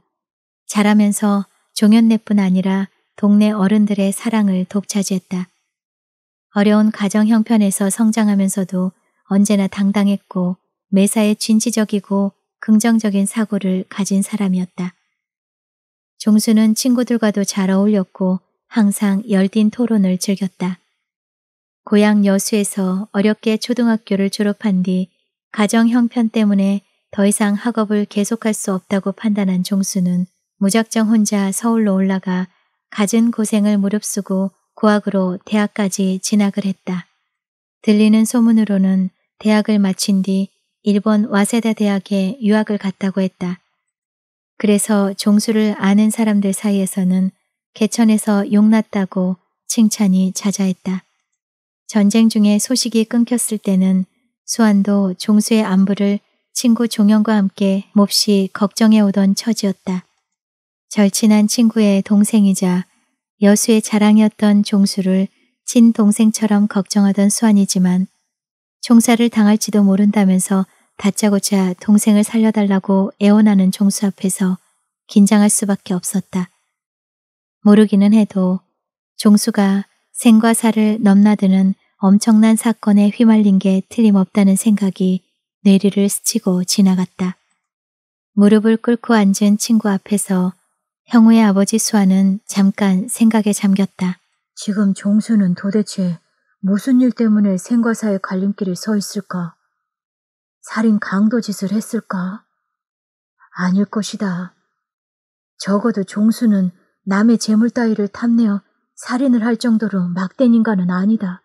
[SPEAKER 1] 자라면서 종현네뿐 아니라 동네 어른들의 사랑을 독차지했다. 어려운 가정 형편에서 성장하면서도 언제나 당당했고 매사에 진취적이고 긍정적인 사고를 가진 사람이었다. 종수는 친구들과도 잘 어울렸고 항상 열띤 토론을 즐겼다. 고향 여수에서 어렵게 초등학교를 졸업한 뒤 가정 형편 때문에 더 이상 학업을 계속할 수 없다고 판단한 종수는 무작정 혼자 서울로 올라가 가진 고생을 무릅쓰고 고학으로 대학까지 진학을 했다. 들리는 소문으로는 대학을 마친 뒤 일본 와세다 대학에 유학을 갔다고 했다. 그래서 종수를 아는 사람들 사이에서는 개천에서 용났다고 칭찬이 자자했다. 전쟁 중에 소식이 끊겼을 때는 수완도 종수의 안부를 친구 종영과 함께 몹시 걱정해 오던 처지였다. 절친한 친구의 동생이자 여수의 자랑이었던 종수를 친동생처럼 걱정하던 수환이지만 총사를 당할지도 모른다면서 다짜고짜 동생을 살려달라고 애원하는 종수 앞에서 긴장할 수밖에 없었다. 모르기는 해도 종수가 생과 사를 넘나드는 엄청난 사건에 휘말린 게 틀림없다는 생각이 뇌리를 스치고 지나갔다. 무릎을 꿇고 앉은 친구 앞에서 형우의 아버지 수아는 잠깐 생각에 잠겼다. 지금 종수는 도대체 무슨 일 때문에 생과사의 갈림길에 서 있을까? 살인 강도 짓을 했을까? 아닐 것이다. 적어도 종수는 남의 재물 따위를 탐내어 살인을 할 정도로 막된 인간은 아니다.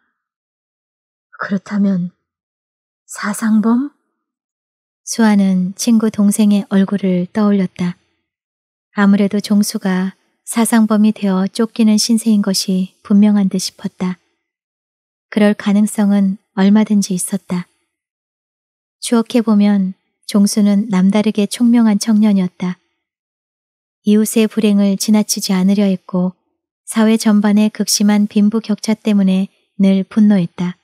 [SPEAKER 1] 그렇다면 사상범? 수아는 친구 동생의 얼굴을 떠올렸다. 아무래도 종수가 사상범이 되어 쫓기는 신세인 것이 분명한 듯 싶었다. 그럴 가능성은 얼마든지 있었다. 추억해보면 종수는 남다르게 총명한 청년이었다. 이웃의 불행을 지나치지 않으려 했고 사회 전반의 극심한 빈부 격차 때문에 늘 분노했다.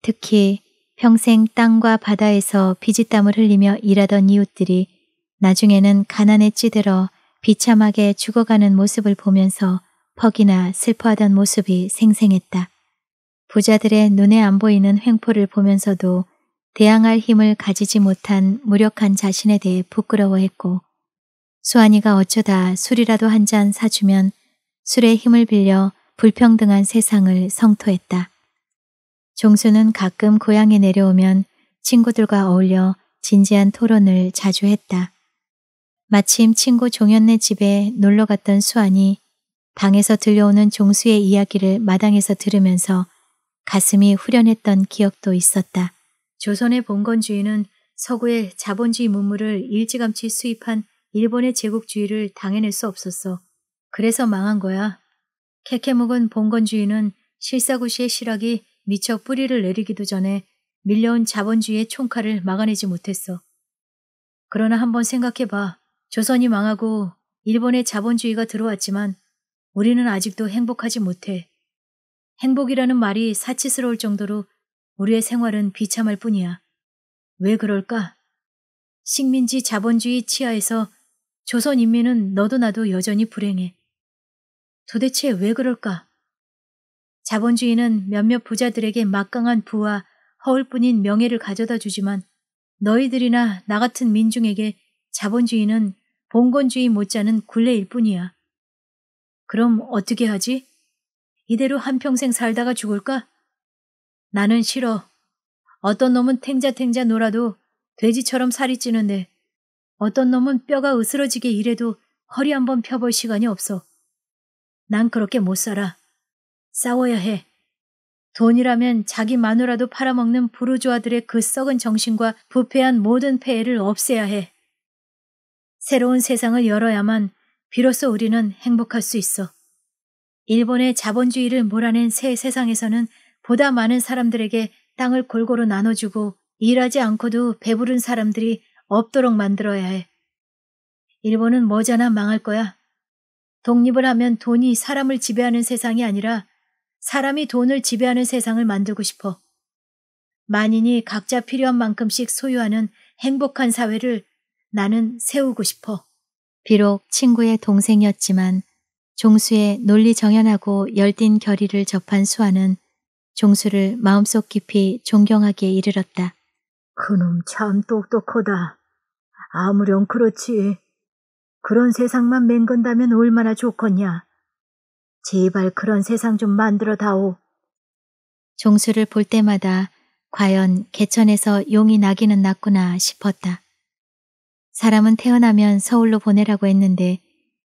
[SPEAKER 1] 특히 평생 땅과 바다에서 비지땀을 흘리며 일하던 이웃들이 나중에는 가난에 찌들어 비참하게 죽어가는 모습을 보면서 퍽이나 슬퍼하던 모습이 생생했다. 부자들의 눈에 안 보이는 횡포를 보면서도 대항할 힘을 가지지 못한 무력한 자신에 대해 부끄러워했고 수환이가 어쩌다 술이라도 한 잔 사주면 술의 힘을 빌려 불평등한 세상을 성토했다. 종수는 가끔 고향에 내려오면 친구들과 어울려 진지한 토론을 자주 했다. 마침 친구 종현네 집에 놀러 갔던 수안이 방에서 들려오는 종수의 이야기를 마당에서 들으면서 가슴이 후련했던 기억도 있었다. 조선의 봉건주인은 서구의 자본주의 문물을 일찌감치 수입한 일본의 제국주의를 당해낼 수 없었어. 그래서 망한 거야. 케케묵은 봉건주인은 실사구시의 실학이 미처 뿌리를 내리기도 전에 밀려온 자본주의의 총칼을 막아내지 못했어. 그러나 한번 생각해봐. 조선이 망하고 일본의 자본주의가 들어왔지만 우리는 아직도 행복하지 못해. 행복이라는 말이 사치스러울 정도로 우리의 생활은 비참할 뿐이야. 왜 그럴까? 식민지 자본주의 치하에서 조선 인민은 너도 나도 여전히 불행해. 도대체 왜 그럴까? 자본주의는 몇몇 부자들에게 막강한 부와 허울뿐인 명예를 가져다 주지만 너희들이나 나 같은 민중에게 자본주의는 봉건주의 못자는 굴레일 뿐이야. 그럼 어떻게 하지? 이대로 한평생 살다가 죽을까? 나는 싫어. 어떤 놈은 탱자탱자 놀아도 돼지처럼 살이 찌는데 어떤 놈은 뼈가 으스러지게 일해도 허리 한번 펴볼 시간이 없어. 난 그렇게 못 살아. 싸워야 해. 돈이라면 자기 마누라도 팔아먹는 부르주아들의 그 썩은 정신과 부패한 모든 폐해를 없애야 해. 새로운 세상을 열어야만 비로소 우리는 행복할 수 있어. 일본의 자본주의를 몰아낸 새 세상에서는 보다 많은 사람들에게 땅을 골고루 나눠주고 일하지 않고도 배부른 사람들이 없도록 만들어야 해. 일본은 뭐잖아 망할 거야. 독립을 하면 돈이 사람을 지배하는 세상이 아니라 사람이 돈을 지배하는 세상을 만들고 싶어. 만인이 각자 필요한 만큼씩 소유하는 행복한 사회를 나는 세우고 싶어. 비록 친구의 동생이었지만 종수의 논리정연하고 열띤 결의를 접한 수아는 종수를 마음속 깊이 존경하기에 이르렀다. 그놈 참 똑똑하다. 아무렴 그렇지. 그런 세상만 맹건다면 얼마나 좋겠냐. 제발 그런 세상 좀 만들어 다오. 종수를 볼 때마다 과연 개천에서 용이 나기는 났구나 싶었다. 사람은 태어나면 서울로 보내라고 했는데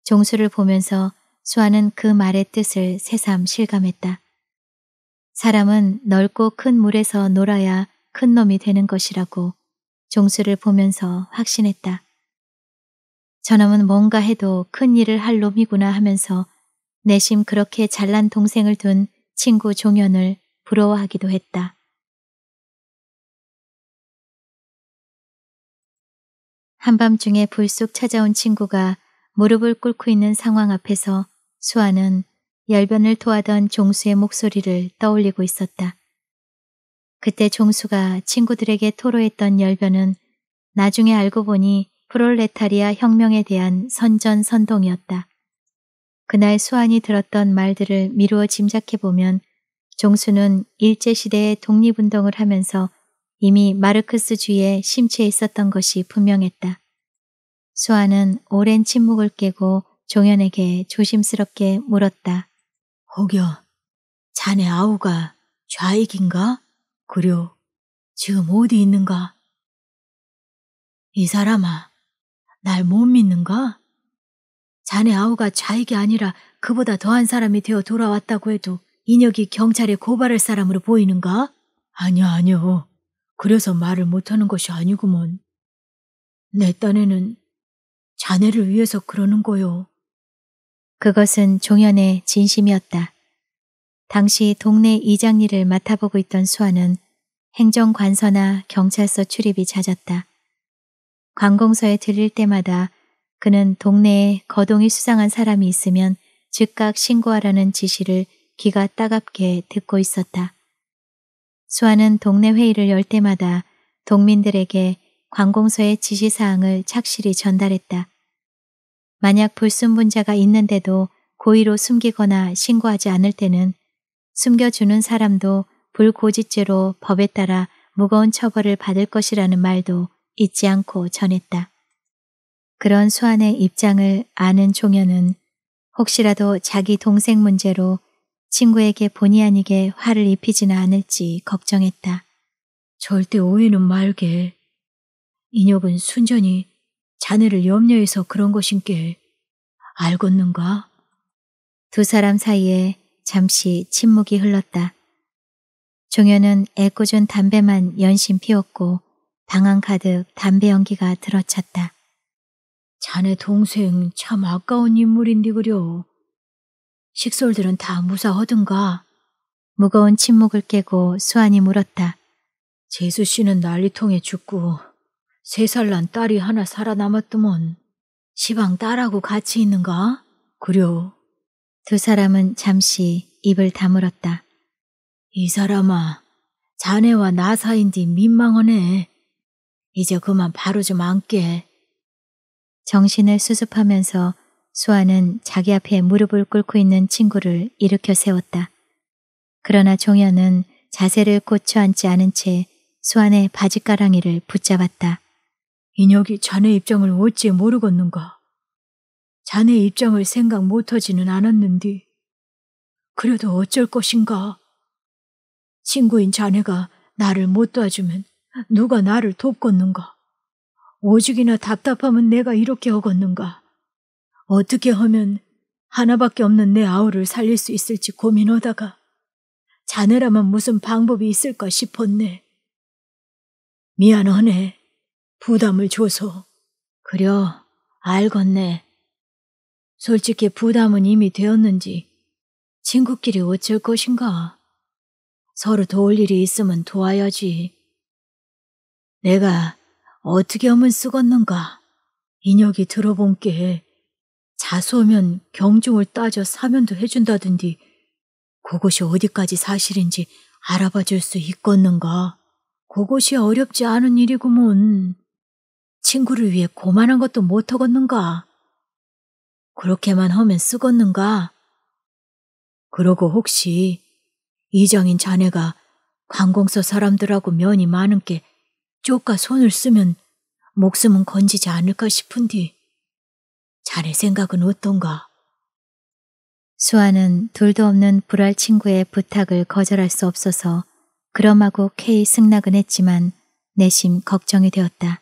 [SPEAKER 1] 종수를 보면서 수아는 그 말의 뜻을 새삼 실감했다. 사람은 넓고 큰 물에서 놀아야 큰 놈이 되는 것이라고 종수를 보면서 확신했다. 저놈은 뭔가 해도 큰 일을 할 놈이구나 하면서 내심 그렇게 잘난 동생을 둔 친구 종현을 부러워하기도 했다. 한밤중에 불쑥 찾아온 친구가 무릎을 꿇고 있는 상황 앞에서 수아는 열변을 토하던 종수의 목소리를 떠올리고 있었다. 그때 종수가 친구들에게 토로했던 열변은 나중에 알고 보니 프롤레타리아 혁명에 대한 선전선동이었다. 그날 수환이 들었던 말들을 미루어 짐작해보면 종수는 일제시대의 독립운동을 하면서 이미 마르크스주의 심취해 있었던 것이 분명했다. 수아는 오랜 침묵을 깨고 종현에게 조심스럽게 물었다. 혹여 자네 아우가 좌익인가? 그려 지금 어디 있는가? 이 사람아, 날 못 믿는가? 자네 아우가 좌익이 아니라 그보다 더한 사람이 되어 돌아왔다고 해도 인혁이 경찰에 고발할 사람으로 보이는가? 아니요, 아니요. 그래서 말을 못하는 것이 아니구먼. 내 딴에는 자네를 위해서 그러는 거요. 그것은 종현의 진심이었다. 당시 동네 이장 일을 맡아보고 있던 수아는 행정관서나 경찰서 출입이 잦았다. 관공서에 들릴 때마다 그는 동네에 거동이 수상한 사람이 있으면 즉각 신고하라는 지시를 귀가 따갑게 듣고 있었다. 수아는 동네 회의를 열 때마다 동민들에게 관공서의 지시사항을 착실히 전달했다. 만약 불순분자가 있는데도 고의로 숨기거나 신고하지 않을 때는 숨겨주는 사람도 불고지죄로 법에 따라 무거운 처벌을 받을 것이라는 말도 잊지 않고 전했다. 그런 수안의 입장을 아는 종현은 혹시라도 자기 동생 문제로 친구에게 본의 아니게 화를 입히지는 않을지 걱정했다. 절대 오해는 말게. 인혁은 순전히 자네를 염려해서 그런 것인게 알겠는가? 두 사람 사이에 잠시 침묵이 흘렀다. 종현은 애꿎은 담배만 연신 피웠고 방안 가득 담배 연기가 들어찼다. 자네 동생 참 아까운 인물인디 그려. 식솔들은 다 무사하든가. 무거운 침묵을 깨고 수환이 물었다. 재수 씨는 난리통에 죽고 세 살 난 딸이 하나 살아남았더먼. 시방 딸하고 같이 있는가? 그려. 두 사람은 잠시 입을 다물었다. 이 사람아, 자네와 나사이인디 민망하네. 이제 그만 바로 좀 앉게. 정신을 수습하면서 수아는 자기 앞에 무릎을 꿇고 있는 친구를 일으켜 세웠다. 그러나 종현은 자세를 고쳐 앉지 않은 채 수안의 바지가랑이를 붙잡았다. 인혁이 자네 입장을 어찌 모르겠는가. 자네 입장을 생각 못하지는 않았는디. 그래도 어쩔 것인가. 친구인 자네가 나를 못 도와주면 누가 나를 돕겠는가. 오죽이나 답답하면 내가 이렇게 하겠는가. 어떻게 하면 하나밖에 없는 내 아우를 살릴 수 있을지 고민하다가 자네라면 무슨 방법이 있을까 싶었네. 미안하네. 부담을 줘서. 그려, 알겠네. 솔직히 부담은 이미 되었는지 친구끼리 어쩔 것인가. 서로 도울 일이 있으면 도와야지. 내가 어떻게 하면 쓰겄는가. 인혁이 들어본 게 자수 오면 경종을 따져 사면도 해준다든지 그것이 어디까지 사실인지 알아봐 줄 수 있겠는가. 그것이 어렵지 않은 일이구먼. 친구를 위해 고만한 것도 못하겠는가. 그렇게만 하면 쓰겠는가. 그러고 혹시 이장인 자네가 관공서 사람들하고 면이 많은 게 쪼까 손을 쓰면 목숨은 건지지 않을까 싶은디 자네 생각은 어떤가? 수아는 둘도 없는 불알 친구의 부탁을 거절할 수 없어서 그럼하고 K 승낙은 했지만 내심 걱정이 되었다.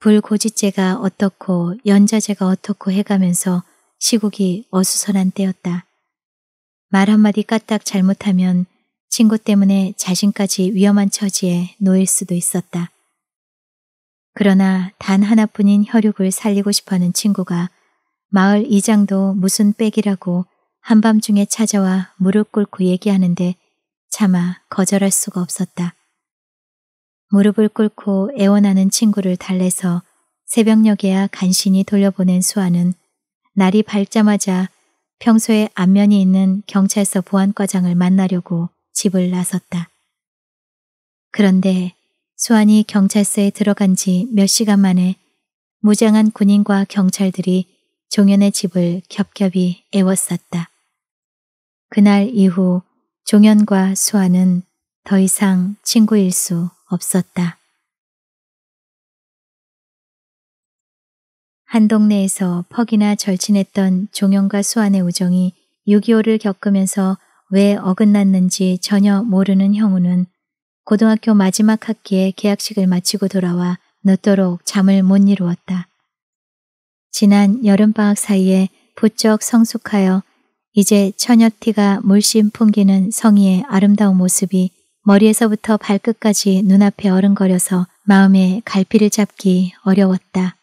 [SPEAKER 1] 불고지죄가 어떻고 연자제가 어떻고 해가면서 시국이 어수선한 때였다. 말 한마디 까딱 잘못하면 친구 때문에 자신까지 위험한 처지에 놓일 수도 있었다. 그러나 단 하나뿐인 혈육을 살리고 싶어하는 친구가 마을 이장도 무슨 빽이라고 한밤중에 찾아와 무릎 꿇고 얘기하는데 차마 거절할 수가 없었다. 무릎을 꿇고 애원하는 친구를 달래서 새벽녘에야 간신히 돌려보낸 수아는 날이 밝자마자 평소에 안면이 있는 경찰서 보안과장을 만나려고 집을 나섰다. 그런데 수환이 경찰서에 들어간 지 몇 시간 만에 무장한 군인과 경찰들이 종현의 집을 겹겹이 애워쌌다. 그날 이후 종현과 수환은 더 이상 친구일 수 없었다. 한 동네에서 퍽이나 절친했던 종현과 수환의 우정이 6.25를 겪으면서 왜 어긋났는지 전혀 모르는 형우는 고등학교 마지막 학기에 계약식을 마치고 돌아와 늦도록 잠을 못 이루었다. 지난 여름방학 사이에 부쩍 성숙하여 이제 처녀티가 물씬 풍기는 성희의 아름다운 모습이 머리에서부터 발끝까지 눈앞에 어른거려서 마음의 갈피를 잡기 어려웠다.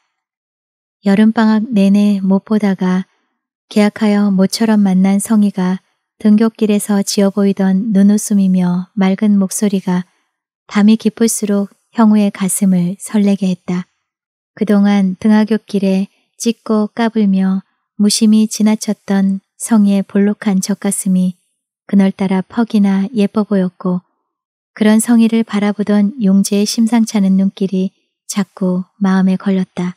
[SPEAKER 1] 여름방학 내내 못 보다가 계약하여 모처럼 만난 성희가 등굣길에서 지어 보이던 눈웃음이며 맑은 목소리가 밤이 깊을수록 형우의 가슴을 설레게 했다. 그동안 등하굣길에 찢고 까불며 무심히 지나쳤던 성의 볼록한 젖가슴이 그날따라 퍽이나 예뻐 보였고 그런 성의를 바라보던 용재의 심상찮은 눈길이 자꾸 마음에 걸렸다.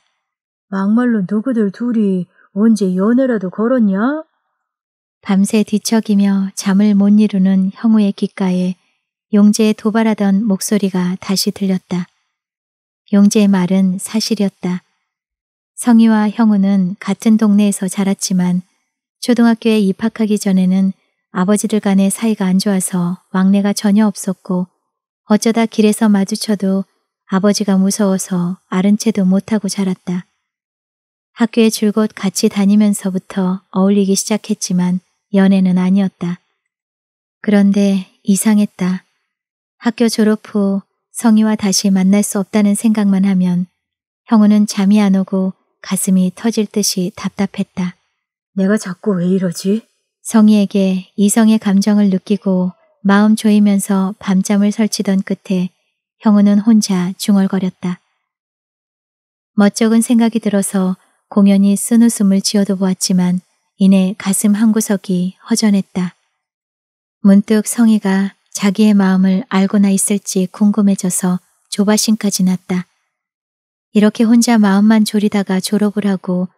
[SPEAKER 1] 막말로 누구들 둘이 언제 연애라도 걸었냐? 밤새 뒤척이며 잠을 못 이루는 형우의 귓가에 용재에 도발하던 목소리가 다시 들렸다. 용재의 말은 사실이었다. 성희와 형우는 같은 동네에서 자랐지만 초등학교에 입학하기 전에는 아버지들 간의 사이가 안 좋아서 왕래가 전혀 없었고 어쩌다 길에서 마주쳐도 아버지가 무서워서 아른 채도 못하고 자랐다. 학교에 줄곧 같이 다니면서부터 어울리기 시작했지만 연애는 아니었다. 그런데 이상했다. 학교 졸업 후 성희와 다시 만날 수 없다는 생각만 하면 형우는 잠이 안 오고 가슴이 터질 듯이 답답했다. 내가 자꾸 왜 이러지? 성희에게 이성의 감정을 느끼고 마음 조이면서 밤잠을 설치던 끝에 형우는 혼자 중얼거렸다. 멋쩍은 생각이 들어서 공연히 쓴 웃음을 지어도 보았지만 이내 가슴 한구석이 허전했다. 문득 성희가 자기의 마음을 알고나 있을지 궁금해져서 조바심까지 났다. 이렇게 혼자 마음만 졸이다가 졸업을 하고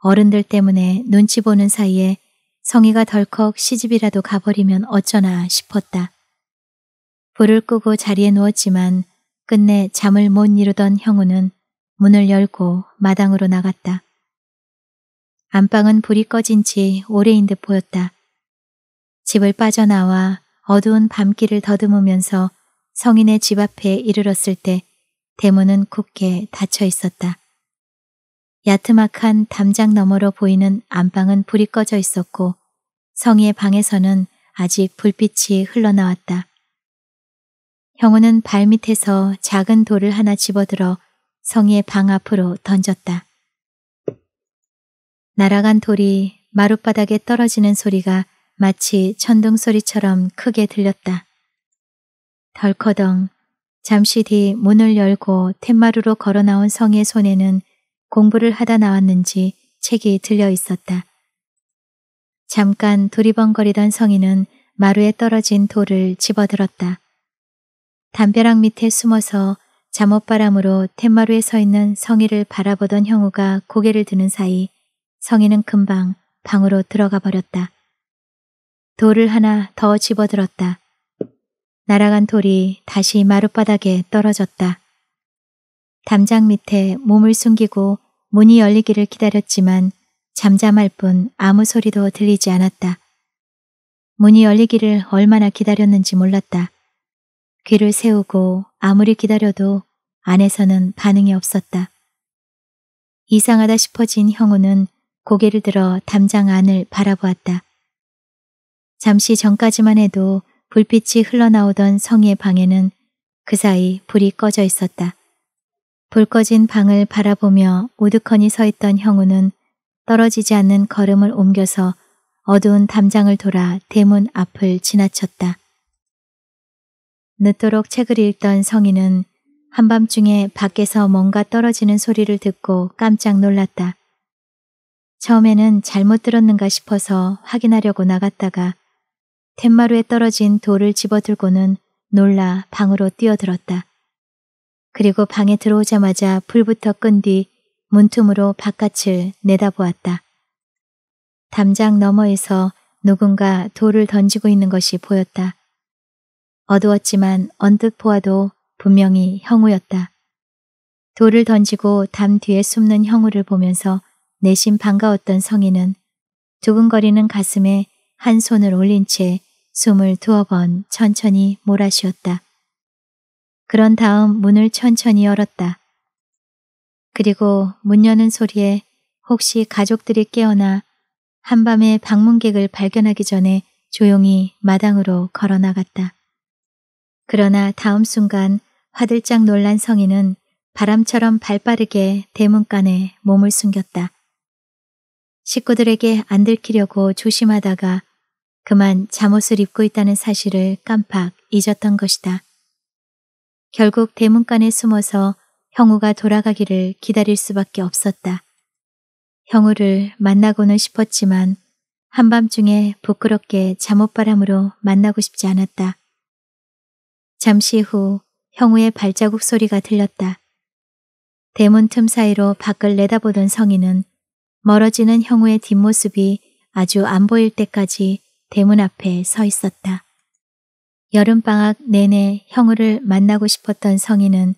[SPEAKER 1] 어른들 때문에 눈치 보는 사이에 성희가 덜컥 시집이라도 가버리면 어쩌나 싶었다. 불을 끄고 자리에 누웠지만 끝내 잠을 못 이루던 형우는 문을 열고 마당으로 나갔다. 안방은 불이 꺼진 지 오래인 듯 보였다. 집을 빠져나와 어두운 밤길을 더듬으면서 성인의 집 앞에 이르렀을 때 대문은 굳게 닫혀 있었다. 야트막한 담장 너머로 보이는 안방은 불이 꺼져 있었고 성희의 방에서는 아직 불빛이 흘러나왔다. 형우는 발밑에서 작은 돌을 하나 집어들어 성희의 방 앞으로 던졌다. 날아간 돌이 마룻바닥에 떨어지는 소리가 마치 천둥 소리처럼 크게 들렸다. 덜커덩 잠시 뒤 문을 열고 툇마루로 걸어 나온 성의 손에는 공부를 하다 나왔는지 책이 들려 있었다. 잠깐 두리번거리던 성인은 마루에 떨어진 돌을 집어들었다. 담벼락 밑에 숨어서 잠옷바람으로 툇마루에 서 있는 성의를 바라보던 형우가 고개를 드는 사이 성희는 금방 방으로 들어가 버렸다. 돌을 하나 더 집어들었다. 날아간 돌이 다시 마룻바닥에 떨어졌다. 담장 밑에 몸을 숨기고 문이 열리기를 기다렸지만 잠잠할 뿐 아무 소리도 들리지 않았다. 문이 열리기를 얼마나 기다렸는지 몰랐다. 귀를 세우고 아무리 기다려도 안에서는 반응이 없었다. 이상하다 싶어진 형우는 고개를 들어 담장 안을 바라보았다. 잠시 전까지만 해도 불빛이 흘러나오던 성의 방에는 그 사이 불이 꺼져 있었다. 불 꺼진 방을 바라보며 오드커니서 있던 형우는 떨어지지 않는 걸음을 옮겨서 어두운 담장을 돌아 대문 앞을 지나쳤다. 늦도록 책을 읽던 성인은 한밤중에 밖에서 뭔가 떨어지는 소리를 듣고 깜짝 놀랐다. 처음에는 잘못 들었는가 싶어서 확인하려고 나갔다가 덴마루에 떨어진 돌을 집어들고는 놀라 방으로 뛰어들었다. 그리고 방에 들어오자마자 불부터 끈 뒤 문틈으로 바깥을 내다보았다. 담장 너머에서 누군가 돌을 던지고 있는 것이 보였다. 어두웠지만 언뜻 보아도 분명히 형우였다. 돌을 던지고 담 뒤에 숨는 형우를 보면서 내심 반가웠던 성인은 두근거리는 가슴에 한 손을 올린 채 숨을 두어 번 천천히 몰아쉬었다. 그런 다음 문을 천천히 열었다. 그리고 문 여는 소리에 혹시 가족들이 깨어나 한밤에 방문객을 발견하기 전에 조용히 마당으로 걸어 나갔다. 그러나 다음 순간 화들짝 놀란 성인은 바람처럼 발빠르게 대문간에 몸을 숨겼다. 식구들에게 안 들키려고 조심하다가 그만 잠옷을 입고 있다는 사실을 깜빡 잊었던 것이다. 결국 대문간에 숨어서 형우가 돌아가기를 기다릴 수밖에 없었다. 형우를 만나고는 싶었지만 한밤중에 부끄럽게 잠옷바람으로 만나고 싶지 않았다. 잠시 후 형우의 발자국 소리가 들렸다. 대문 틈 사이로 밖을 내다보던 성인은 멀어지는 형우의 뒷모습이 아주 안 보일 때까지 대문 앞에 서 있었다. 여름방학 내내 형우를 만나고 싶었던 성인은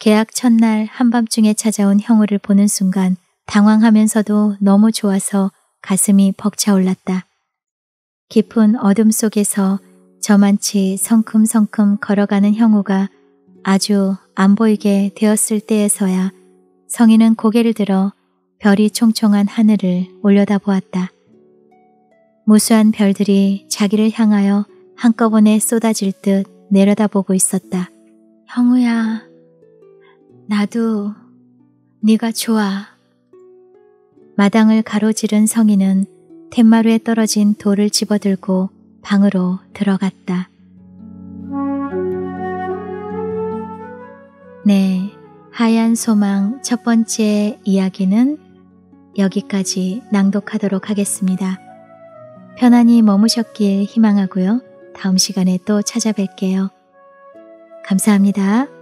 [SPEAKER 1] 계약 첫날 한밤중에 찾아온 형우를 보는 순간 당황하면서도 너무 좋아서 가슴이 벅차올랐다. 깊은 어둠 속에서 저만치 성큼성큼 걸어가는 형우가 아주 안 보이게 되었을 때에서야 성인은 고개를 들어 별이 총총한 하늘을 올려다보았다. 무수한 별들이 자기를 향하여 한꺼번에 쏟아질 듯 내려다보고 있었다. 형우야, 나도 네가 좋아. 마당을 가로지른 성인은 툇마루에 떨어진 돌을 집어들고 방으로 들어갔다. 네, 하얀 소망 첫 번째 이야기는 여기까지 낭독하도록 하겠습니다. 편안히 머무셨기에 희망하고요. 다음 시간에 또 찾아뵐게요. 감사합니다.